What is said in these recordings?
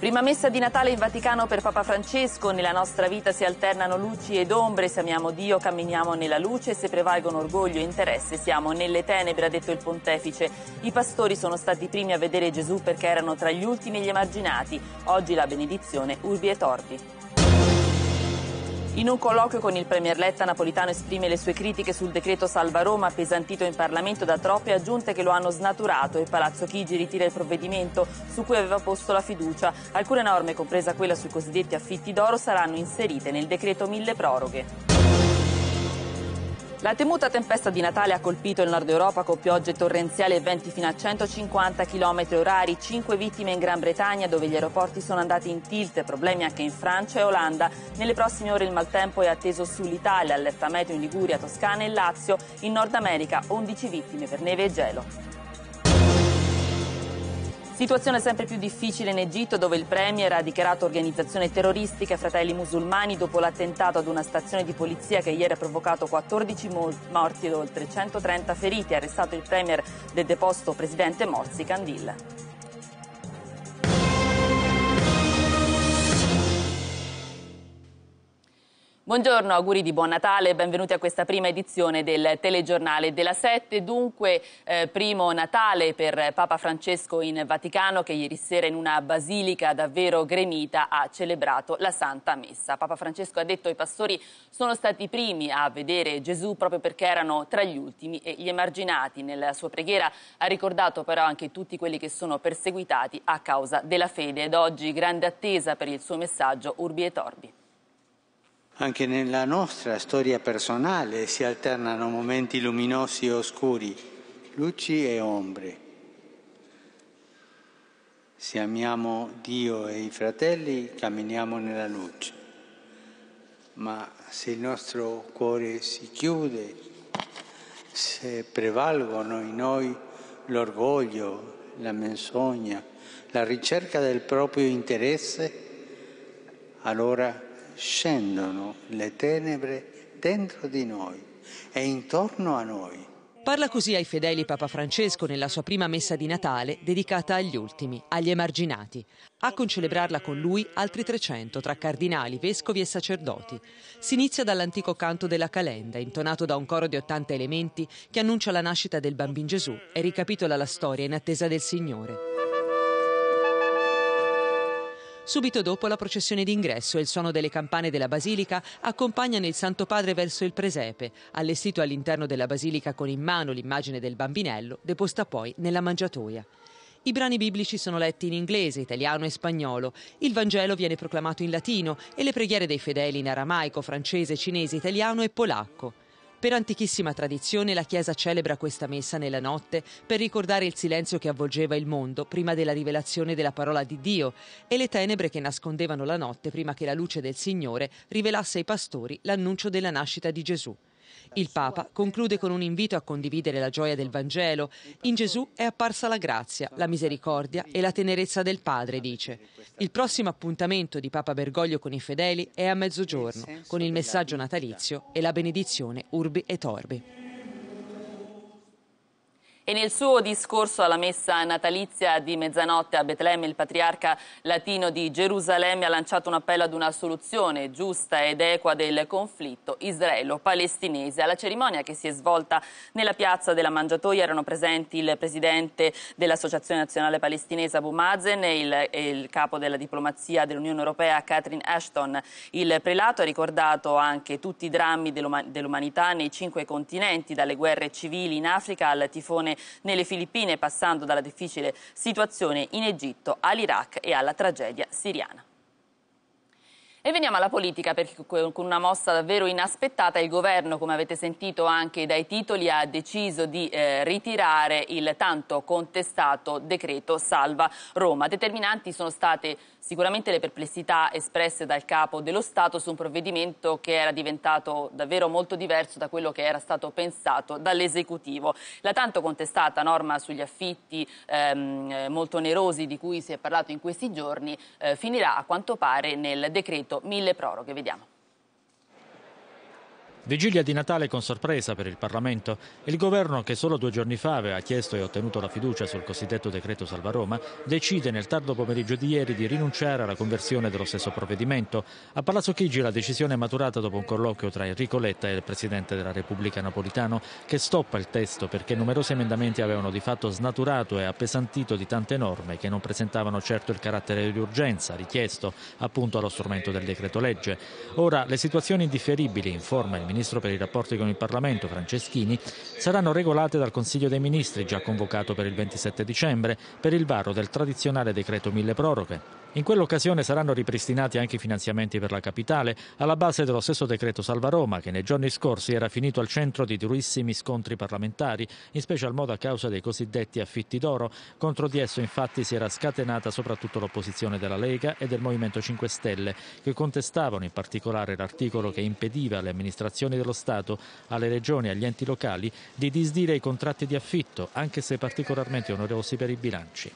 Prima messa di Natale in Vaticano per Papa Francesco, nella nostra vita si alternano luci ed ombre, se amiamo Dio camminiamo nella luce, se prevalgono orgoglio e interesse siamo nelle tenebre, ha detto il pontefice. I pastori sono stati i primi a vedere Gesù perché erano tra gli ultimi e gli emarginati, oggi la benedizione urbi e torti. In un colloquio con il Premier Letta, Napolitano esprime le sue critiche sul decreto Salva Roma, appesantito in Parlamento da troppe aggiunte che lo hanno snaturato e Palazzo Chigi ritira il provvedimento su cui aveva posto la fiducia. Alcune norme, compresa quella sui cosiddetti affitti d'oro, saranno inserite nel decreto mille proroghe. La temuta tempesta di Natale ha colpito il nord Europa con piogge torrenziali e venti fino a 150 km orari, 5 vittime in Gran Bretagna dove gli aeroporti sono andati in tilt, problemi anche in Francia e Olanda. Nelle prossime ore il maltempo è atteso sull'Italia, allerta meteo in Liguria, Toscana e Lazio, in Nord America 11 vittime per neve e gelo. Situazione sempre più difficile in Egitto dove il Premier ha dichiarato organizzazione terroristica Fratelli Musulmani dopo l'attentato ad una stazione di polizia che ieri ha provocato 14 morti e oltre 130 feriti. Ha arrestato il Premier del deposto Presidente Morsi Candil. Buongiorno, auguri di buon Natale benvenuti a questa prima edizione del telegiornale della Sette. Dunque, eh, primo Natale per Papa Francesco in Vaticano che ieri sera in una basilica davvero gremita ha celebrato la Santa Messa. Papa Francesco ha detto che i pastori sono stati i primi a vedere Gesù proprio perché erano tra gli ultimi e gli emarginati. Nella sua preghiera ha ricordato però anche tutti quelli che sono perseguitati a causa della fede ed oggi grande attesa per il suo messaggio Urbi e Torbi. Anche nella nostra storia personale si alternano momenti luminosi e oscuri, luci e ombre. Se amiamo Dio e i fratelli, camminiamo nella luce. Ma se il nostro cuore si chiude, se prevalgono in noi l'orgoglio, la menzogna, la ricerca del proprio interesse, allora scendono le tenebre dentro di noi e intorno a noi. Parla così ai fedeli Papa Francesco nella sua prima messa di Natale dedicata agli ultimi, agli emarginati. A concelebrarla con lui altri 300 tra cardinali, vescovi e sacerdoti. Si inizia dall'antico canto della calenda, intonato da un coro di 80 elementi che annuncia la nascita del bambino Gesù e ricapitola la storia in attesa del Signore. Subito dopo la processione d'ingresso e il suono delle campane della basilica accompagnano il Santo Padre verso il presepe, allestito all'interno della basilica con in mano l'immagine del bambinello, deposta poi nella mangiatoia. I brani biblici sono letti in inglese, italiano e spagnolo, il Vangelo viene proclamato in latino e le preghiere dei fedeli in aramaico, francese, cinese, italiano e polacco. Per antichissima tradizione la Chiesa celebra questa messa nella notte per ricordare il silenzio che avvolgeva il mondo prima della rivelazione della parola di Dio e le tenebre che nascondevano la notte prima che la luce del Signore rivelasse ai pastori l'annuncio della nascita di Gesù. Il Papa conclude con un invito a condividere la gioia del Vangelo. In Gesù è apparsa la grazia, la misericordia e la tenerezza del Padre, dice. Il prossimo appuntamento di Papa Bergoglio con i fedeli è a mezzogiorno, con il messaggio natalizio e la benedizione Urbi et Orbi. E nel suo discorso alla messa natalizia di mezzanotte a Betlemme, il patriarca latino di Gerusalemme ha lanciato un appello ad una soluzione giusta ed equa del conflitto israelo-palestinese. Alla cerimonia che si è svolta nella piazza della Mangiatoia erano presenti il presidente dell'Associazione Nazionale Palestinese Abu Mazen e il, e il capo della diplomazia dell'Unione Europea Catherine Ashton. Il prelato ha ricordato anche tutti i drammi dell'umanità nei cinque continenti, dalle guerre civili in Africa al tifone nelle Filippine, passando dalla difficile situazione in Egitto all'Iraq e alla tragedia siriana. E veniamo alla politica perché con una mossa davvero inaspettata il governo, come avete sentito anche dai titoli, ha deciso di eh, ritirare il tanto contestato decreto Salva Roma. Determinanti sono state sicuramente le perplessità espresse dal capo dello Stato su un provvedimento che era diventato davvero molto diverso da quello che era stato pensato dall'esecutivo. La tanto contestata norma sugli affitti ehm, molto onerosi di cui si è parlato in questi giorni eh, finirà a quanto pare nel decreto decreto mille proroghe. Vediamo. Vigilia di Natale con sorpresa per il Parlamento il governo che solo due giorni fa aveva chiesto e ottenuto la fiducia sul cosiddetto decreto Salva Roma decide nel tardo pomeriggio di ieri di rinunciare alla conversione dello stesso provvedimento. A Palazzo Chigi la decisione è maturata dopo un colloquio tra Enrico Letta e il Presidente della Repubblica Napolitano che stoppa il testo perché numerosi emendamenti avevano di fatto snaturato e appesantito di tante norme che non presentavano certo il carattere di urgenza richiesto appunto allo strumento del decreto legge. Ora le situazioni indifferibili, in forma il ministro per i rapporti con il Parlamento Franceschini saranno regolate dal Consiglio dei Ministri già convocato per il 27 dicembre per il varo del tradizionale decreto mille proroghe. In quell'occasione saranno ripristinati anche i finanziamenti per la capitale, alla base dello stesso decreto Salva Roma, che nei giorni scorsi era finito al centro di durissimi scontri parlamentari, in special modo a causa dei cosiddetti affitti d'oro. Contro di esso infatti si era scatenata soprattutto l'opposizione della Lega e del Movimento 5 Stelle, che contestavano in particolare l'articolo che impediva alle amministrazioni dello Stato, alle regioni e agli enti locali di disdire i contratti di affitto, anche se particolarmente onerosi per i bilanci.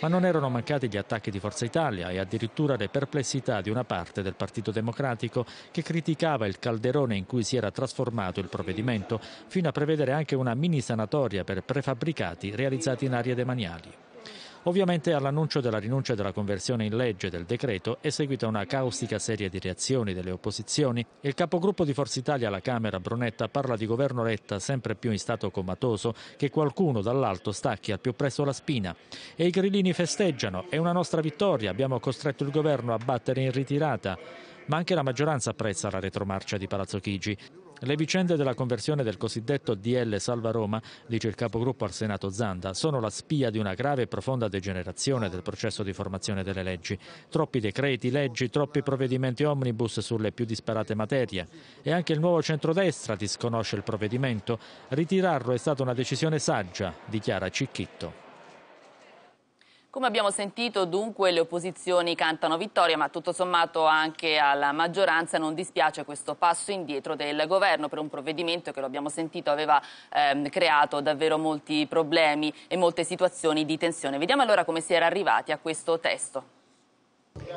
Ma non erano mancati gli attacchi di Forza Italia e addirittura le perplessità di una parte del Partito Democratico che criticava il calderone in cui si era trasformato il provvedimento, fino a prevedere anche una mini sanatoria per prefabbricati realizzati in aree demaniali. Ovviamente all'annuncio della rinuncia della conversione in legge del decreto è seguita una caustica serie di reazioni delle opposizioni. Il capogruppo di Forza Italia alla Camera, Brunetta, parla di governo Letta sempre più in stato comatoso che qualcuno dall'alto stacchi al più presto la spina. E i grillini festeggiano, è una nostra vittoria, abbiamo costretto il governo a battere in ritirata. Ma anche la maggioranza apprezza la retromarcia di Palazzo Chigi. Le vicende della conversione del cosiddetto DL Salva Roma, dice il capogruppo al Senato Zanda, sono la spia di una grave e profonda degenerazione del processo di formazione delle leggi. Troppi decreti, leggi, troppi provvedimenti omnibus sulle più disparate materie. E anche il nuovo centrodestra disconosce il provvedimento. Ritirarlo è stata una decisione saggia, dichiara Cicchitto. Come abbiamo sentito, dunque, le opposizioni cantano vittoria, ma tutto sommato anche alla maggioranza non dispiace questo passo indietro del governo per un provvedimento che, lo abbiamo sentito, aveva ehm, creato davvero molti problemi e molte situazioni di tensione. Vediamo allora come si era arrivati a questo testo.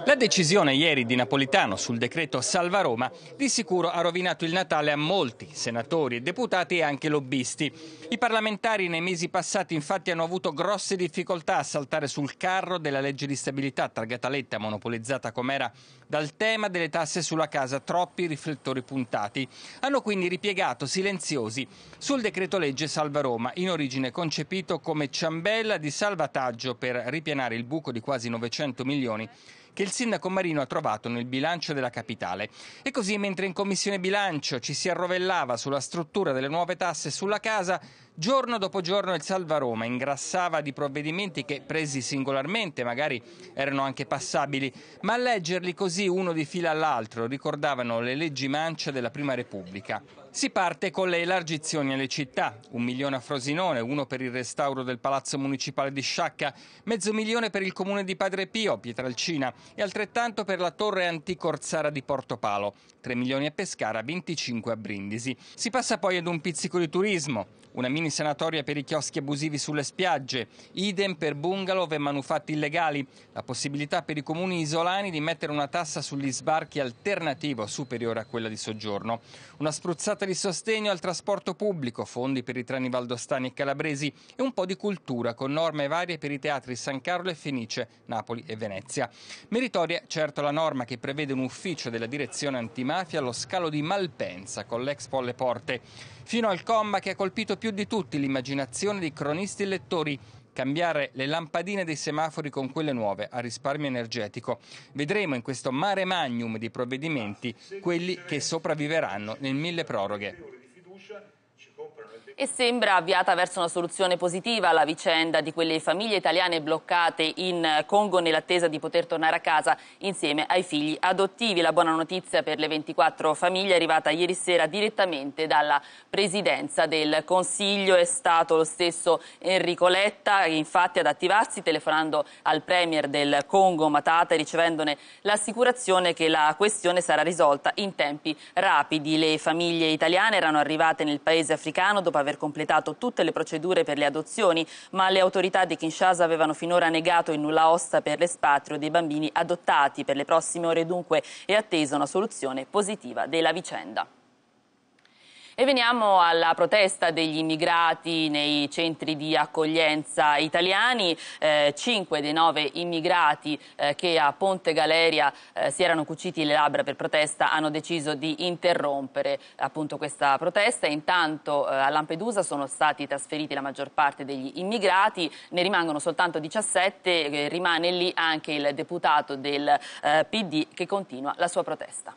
La decisione ieri di Napolitano sul decreto Salva Roma di sicuro ha rovinato il Natale a molti senatori, deputati e anche lobbisti. I parlamentari nei mesi passati infatti hanno avuto grosse difficoltà a saltare sul carro della legge di stabilità targataletta monopolizzata com'era dal tema delle tasse sulla casa, troppi riflettori puntati. Hanno quindi ripiegato silenziosi sul decreto legge Salva Roma, in origine concepito come ciambella di salvataggio per ripianare il buco di quasi 900 milioni che il sindaco Marino ha trovato nel bilancio della capitale. E così mentre in commissione bilancio ci si arrovellava sulla struttura delle nuove tasse sulla casa, Giorno dopo giorno il Salva Roma ingrassava di provvedimenti che, presi singolarmente, magari erano anche passabili, ma a leggerli così uno di fila all'altro ricordavano le leggi mancia della Prima Repubblica. Si parte con le elargizioni alle città, un milione a Frosinone, uno per il restauro del palazzo municipale di Sciacca, mezzo milione per il comune di Padre Pio, Pietralcina, e altrettanto per la torre anticorsara di Porto Palo, 3 milioni a Pescara, 25 a Brindisi. Si passa poi ad un pizzico di turismo, una mini in sanatoria per i chioschi abusivi sulle spiagge, idem per bungalow e manufatti illegali, la possibilità per i comuni isolani di mettere una tassa sugli sbarchi alternativa superiore a quella di soggiorno, una spruzzata di sostegno al trasporto pubblico, fondi per i treni valdostani e calabresi e un po' di cultura con norme varie per i teatri San Carlo e Fenice, Napoli e Venezia. Meritoria certo la norma che prevede un ufficio della direzione antimafia allo scalo di Malpensa con l'Expo alle porte fino al comma che ha colpito più di tutti l'immaginazione di cronisti e lettori, cambiare le lampadine dei semafori con quelle nuove a risparmio energetico. Vedremo in questo mare magnum di provvedimenti quelli che sopravviveranno nel mille proroghe e sembra avviata verso una soluzione positiva la vicenda di quelle famiglie italiane bloccate in Congo nell'attesa di poter tornare a casa insieme ai figli adottivi. La buona notizia per le 24 famiglie è arrivata ieri sera direttamente dalla Presidenza del Consiglio. È stato lo stesso Enrico Letta infatti ad attivarsi telefonando al Premier del Congo Matata e ricevendone l'assicurazione che la questione sarà risolta in tempi rapidi. Le famiglie italiane erano arrivate nel paese africano dopo aver aver completato tutte le procedure per le adozioni, ma le autorità di Kinshasa avevano finora negato il nulla osta per l'espatrio dei bambini adottati. Per le prossime ore dunque è attesa una soluzione positiva della vicenda. E veniamo alla protesta degli immigrati nei centri di accoglienza italiani. Eh, cinque dei nove immigrati eh, che a Ponte Galeria eh, si erano cuciti le labbra per protesta hanno deciso di interrompere appunto, questa protesta. Intanto eh, a Lampedusa sono stati trasferiti la maggior parte degli immigrati, ne rimangono soltanto 17, eh, rimane lì anche il deputato del PD che continua la sua protesta.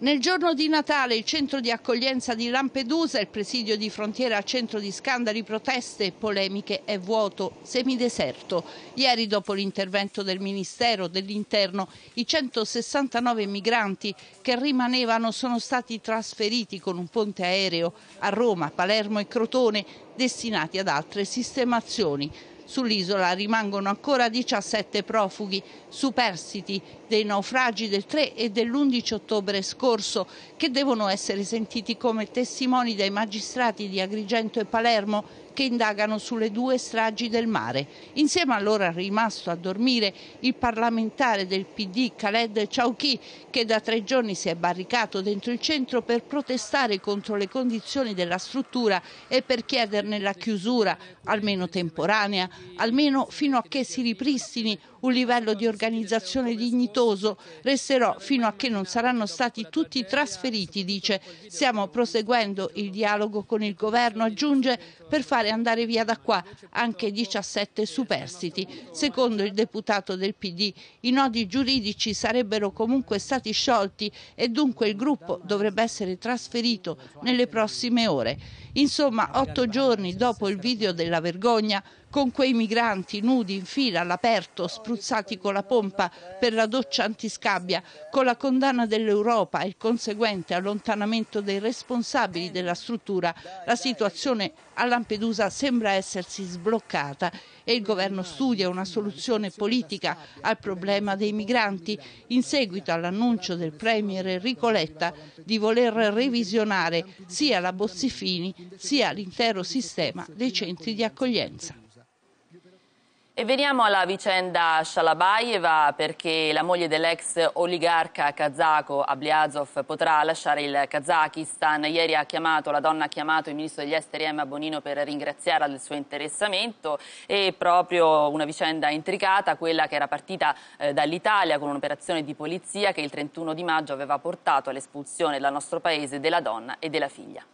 Nel giorno di Natale il centro di accoglienza di Lampedusa, il presidio di frontiera centro di scandali, proteste, polemiche è vuoto, semideserto. Ieri dopo l'intervento del Ministero dell'Interno i 169 migranti che rimanevano sono stati trasferiti con un ponte aereo a Roma, Palermo e Crotone destinati ad altre sistemazioni. Sull'isola rimangono ancora 17 profughi superstiti dei naufragi del 3 e dell'11 ottobre scorso, che devono essere sentiti come testimoni dai magistrati di Agrigento e Palermo che indagano sulle due stragi del mare. Insieme allora rimasto a dormire il parlamentare del PD Khaled Chauki che da tre giorni si è barricato dentro il centro per protestare contro le condizioni della struttura e per chiederne la chiusura, almeno temporanea, almeno fino a che si ripristini un livello di organizzazione dignitoso. Resterò fino a che non saranno stati tutti trasferiti, dice. Stiamo proseguendo il dialogo con il governo, aggiunge, per fare andare via da qua anche 17 superstiti. Secondo il deputato del PD, i nodi giuridici sarebbero comunque stati sciolti e dunque il gruppo dovrebbe essere trasferito nelle prossime ore. Insomma, otto giorni dopo il video della vergogna, con quei migranti nudi in fila all'aperto, spruzzati con la pompa per la doccia antiscabbia, con la condanna dell'Europa e il conseguente allontanamento dei responsabili della struttura, la situazione a Lampedusa sembra essersi sbloccata e il governo studia una soluzione politica al problema dei migranti in seguito all'annuncio del premier Enrico Letta di voler revisionare sia la Bossifini sia l'intero sistema dei centri di accoglienza. E veniamo alla vicenda Shalabayeva perché la moglie dell'ex oligarca kazako Ablyazov potrà lasciare il Kazakistan. Ieri ha chiamato, la donna ha chiamato il ministro degli esteri Emma Bonino per ringraziarla del suo interessamento e proprio una vicenda intricata, quella che era partita eh, dall'Italia con un'operazione di polizia che il 31 di maggio aveva portato all'espulsione dal nostro paese della donna e della figlia.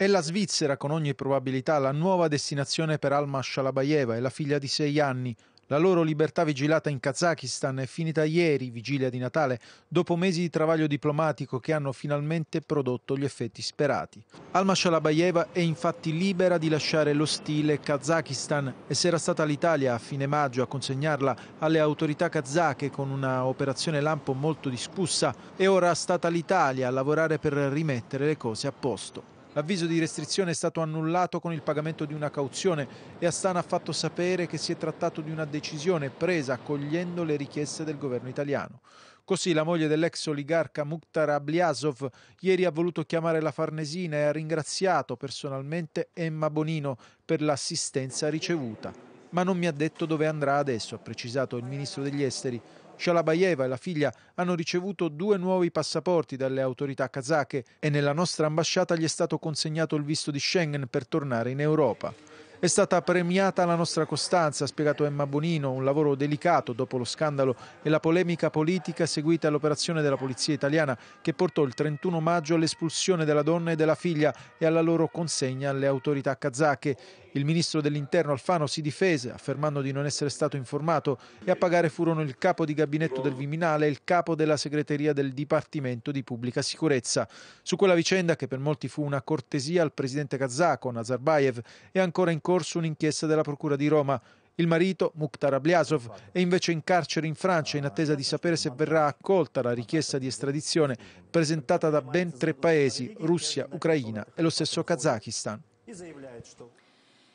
È la Svizzera con ogni probabilità la nuova destinazione per Alma Shalabayeva e la figlia di sei anni. La loro libertà vigilata in Kazakistan è finita ieri, vigilia di Natale, dopo mesi di travaglio diplomatico che hanno finalmente prodotto gli effetti sperati. Alma Shalabayeva è infatti libera di lasciare l'ostile Kazakistan e se era stata l'Italia a fine maggio a consegnarla alle autorità kazake con una operazione lampo molto discussa, è ora stata l'Italia a lavorare per rimettere le cose a posto. L'avviso di restrizione è stato annullato con il pagamento di una cauzione e Astana ha fatto sapere che si è trattato di una decisione presa accogliendo le richieste del governo italiano. Così la moglie dell'ex oligarca Mukhtar Abliasov ieri ha voluto chiamare la Farnesina e ha ringraziato personalmente Emma Bonino per l'assistenza ricevuta. Ma non mi ha detto dove andrà adesso, ha precisato il ministro degli esteri Shalabayeva e la figlia hanno ricevuto due nuovi passaporti dalle autorità kazake e nella nostra ambasciata gli è stato consegnato il visto di Schengen per tornare in Europa. È stata premiata la nostra costanza, ha spiegato Emma Bonino, un lavoro delicato dopo lo scandalo e la polemica politica seguita all'operazione della polizia italiana che portò il 31 maggio all'espulsione della donna e della figlia e alla loro consegna alle autorità kazake. Il ministro dell'interno Alfano si difese affermando di non essere stato informato e a pagare furono il capo di gabinetto del Viminale e il capo della segreteria del Dipartimento di Pubblica Sicurezza. Su quella vicenda che per molti fu una cortesia al presidente kazako Nazarbayev è ancora in corso un'inchiesta della Procura di Roma. Il marito, Mukhtar Ablyazov, è invece in carcere in Francia in attesa di sapere se verrà accolta la richiesta di estradizione presentata da ben tre paesi, Russia, Ucraina e lo stesso Kazakistan.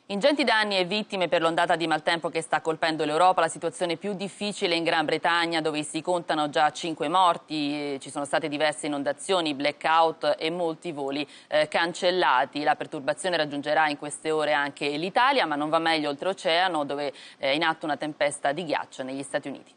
Ingenti danni e vittime per l'ondata di maltempo che sta colpendo l'Europa, la situazione più difficile in Gran Bretagna dove si contano già 5 morti, eh, ci sono state diverse inondazioni, blackout e molti voli eh, cancellati. La perturbazione raggiungerà in queste ore anche l'Italia ma non va meglio oltreoceano dove eh, è in atto una tempesta di ghiaccio negli Stati Uniti.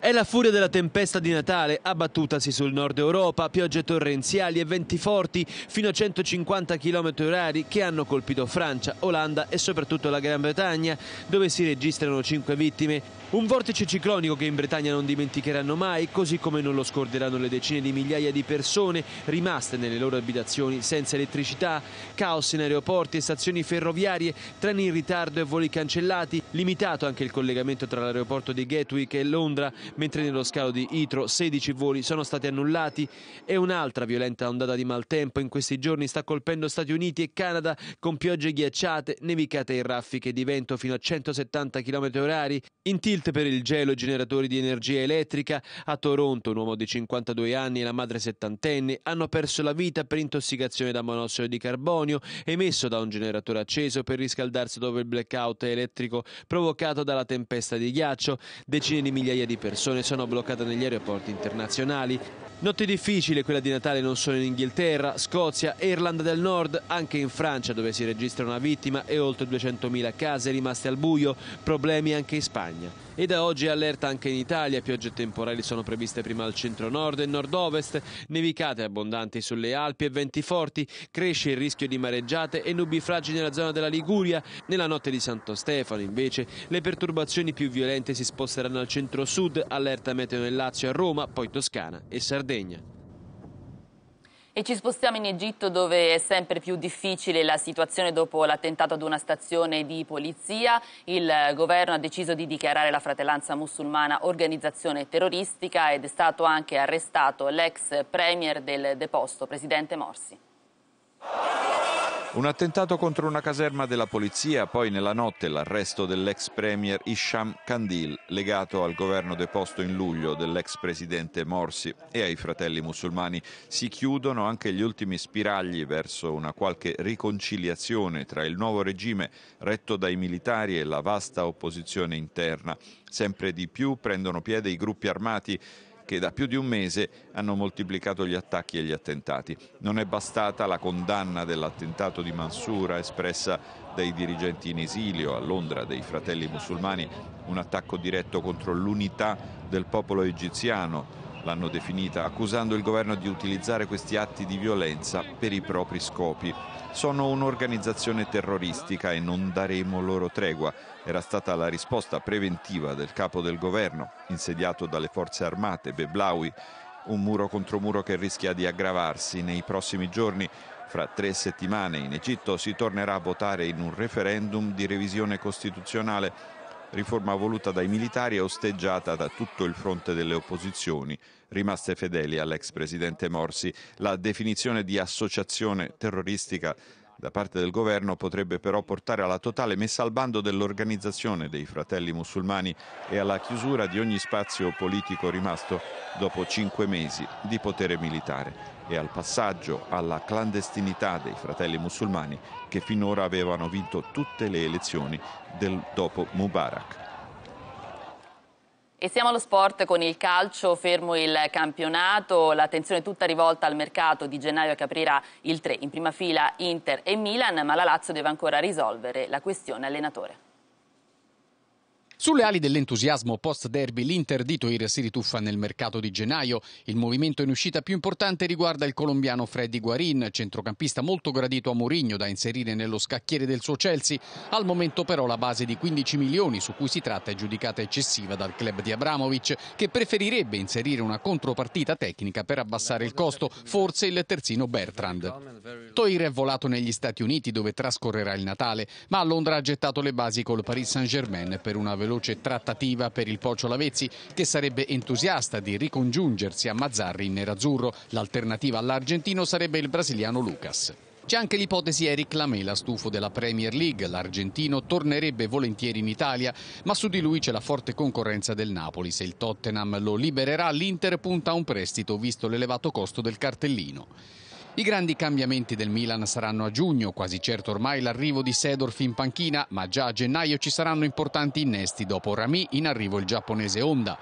È la furia della tempesta di Natale abbattutasi sul nord Europa, piogge torrenziali e venti forti fino a 150 km orari che hanno colpito Francia, Olanda e soprattutto la Gran Bretagna, dove si registrano cinque vittime. Un vortice ciclonico che in Bretagna non dimenticheranno mai, così come non lo scorderanno le decine di migliaia di persone rimaste nelle loro abitazioni senza elettricità, caos in aeroporti e stazioni ferroviarie, treni in ritardo e voli cancellati, limitato anche il collegamento tra l'aeroporto di Gatwick e Londra mentre nello scalo di Itro 16 voli sono stati annullati e un'altra violenta ondata di maltempo in questi giorni sta colpendo Stati Uniti e Canada con piogge ghiacciate, nevicate e raffiche di vento fino a 170 km orari in tilt per il gelo generatori di energia elettrica, a Toronto un uomo di 52 anni e la madre settantenne hanno perso la vita per intossicazione da monossido di carbonio emesso da un generatore acceso per riscaldarsi dopo il blackout elettrico provocato dalla tempesta di ghiaccio. Decine di migliaia di persone sono bloccate negli aeroporti internazionali. Notte difficile quella di Natale non solo in Inghilterra, Scozia e Irlanda del Nord, anche in Francia dove si registra una vittima e oltre 200.000 case rimaste al buio, problemi anche in Spagna. Spagna. E da oggi allerta anche in Italia, piogge temporali sono previste prima al centro-nord e nord-ovest, nevicate abbondanti sulle Alpi e venti forti, cresce il rischio di mareggiate e nubi fragili nella zona della Liguria. Nella notte di Santo Stefano, invece, le perturbazioni più violente si sposteranno al centro-sud, allerta meteo nel Lazio a Roma, poi Toscana e Sardegna. E ci spostiamo in Egitto dove è sempre più difficile la situazione dopo l'attentato ad una stazione di polizia. Il governo ha deciso di dichiarare la fratellanza musulmana organizzazione terroristica ed è stato anche arrestato l'ex premier del deposto, presidente Morsi. Un attentato contro una caserma della polizia, poi nella notte l'arresto dell'ex premier Isham Kandil, legato al governo deposto in luglio dell'ex presidente Morsi e ai fratelli musulmani. Si chiudono anche gli ultimi spiragli verso una qualche riconciliazione tra il nuovo regime retto dai militari e la vasta opposizione interna. Sempre di più prendono piede i gruppi armati che da più di un mese hanno moltiplicato gli attacchi e gli attentati. Non è bastata la condanna dell'attentato di Mansura espressa dai dirigenti in esilio a Londra dei fratelli musulmani, un attacco diretto contro l'unità del popolo egiziano, l'hanno definita, accusando il governo di utilizzare questi atti di violenza per i propri scopi. Sono un'organizzazione terroristica e non daremo loro tregua, era stata la risposta preventiva del capo del governo, insediato dalle forze armate, Beblawi, un muro contro muro che rischia di aggravarsi nei prossimi giorni. Fra tre settimane in Egitto si tornerà a votare in un referendum di revisione costituzionale, riforma voluta dai militari e osteggiata da tutto il fronte delle opposizioni, rimaste fedeli all'ex presidente Morsi. La definizione di associazione terroristica da parte del governo potrebbe però portare alla totale messa al bando dell'organizzazione dei fratelli musulmani e alla chiusura di ogni spazio politico rimasto dopo cinque mesi di potere militare e al passaggio alla clandestinità dei fratelli musulmani che finora avevano vinto tutte le elezioni del dopo Mubarak. E siamo allo sport con il calcio, fermo il campionato, l'attenzione tutta rivolta al mercato di gennaio che aprirà il 3, in prima fila Inter e Milan, ma la Lazio deve ancora risolvere la questione allenatore. Sulle ali dell'entusiasmo post-derby l'Inter di Toir si rituffa nel mercato di gennaio. Il movimento in uscita più importante riguarda il colombiano Freddy Guarin, centrocampista molto gradito a Mourinho da inserire nello scacchiere del suo Chelsea. Al momento però la base di 15 milioni su cui si tratta è giudicata eccessiva dal club di Abramovic che preferirebbe inserire una contropartita tecnica per abbassare il costo, forse il terzino Bertrand. Toir è volato negli Stati Uniti dove trascorrerà il Natale, ma a Londra ha gettato le basi col Paris Saint-Germain per una velocità veloce trattativa per il Poggio Lavezzi che sarebbe entusiasta di ricongiungersi a Mazzarri in nerazzurro. L'alternativa all'argentino sarebbe il brasiliano Lucas. C'è anche l'ipotesi Eric Lamela, stufo della Premier League. L'argentino tornerebbe volentieri in Italia, ma su di lui c'è la forte concorrenza del Napoli. Se il Tottenham lo libererà, l'Inter punta a un prestito, visto l'elevato costo del cartellino. I grandi cambiamenti del Milan saranno a giugno, quasi certo ormai l'arrivo di Sedorf in panchina, ma già a gennaio ci saranno importanti innesti dopo Rami in arrivo il giapponese Honda.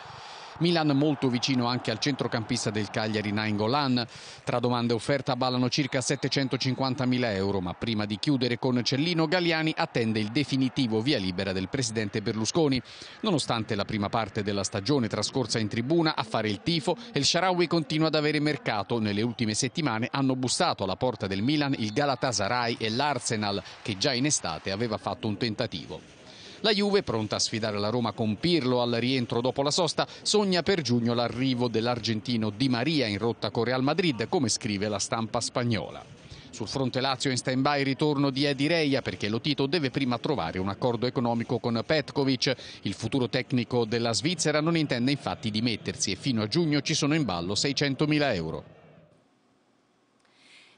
Milan molto vicino anche al centrocampista del Cagliari Nainggolan. Tra domande e offerta ballano circa 750.000 euro, ma prima di chiudere con Cellino Galliani attende il definitivo via libera del presidente Berlusconi. Nonostante la prima parte della stagione trascorsa in tribuna a fare il tifo, il Sharawi continua ad avere mercato. Nelle ultime settimane hanno bussato alla porta del Milan il Galatasaray e l'Arsenal che già in estate aveva fatto un tentativo. La Juve, pronta a sfidare la Roma con Pirlo al rientro dopo la sosta, sogna per giugno l'arrivo dell'argentino Di Maria in rotta con Real Madrid, come scrive la stampa spagnola. Sul fronte Lazio in stand-by ritorno di Edi Reia perché Lotito deve prima trovare un accordo economico con Petkovic. Il futuro tecnico della Svizzera non intende infatti dimettersi e fino a giugno ci sono in ballo 600.000 euro.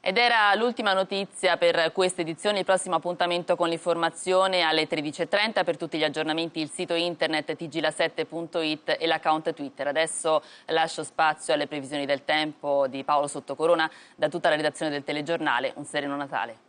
Ed era l'ultima notizia per questa edizione, il prossimo appuntamento con l'informazione alle 13.30. Per tutti gli aggiornamenti il sito internet tgla7.it e l'account Twitter. Adesso lascio spazio alle previsioni del tempo di Paolo Sottocorona da tutta la redazione del telegiornale. Un sereno Natale.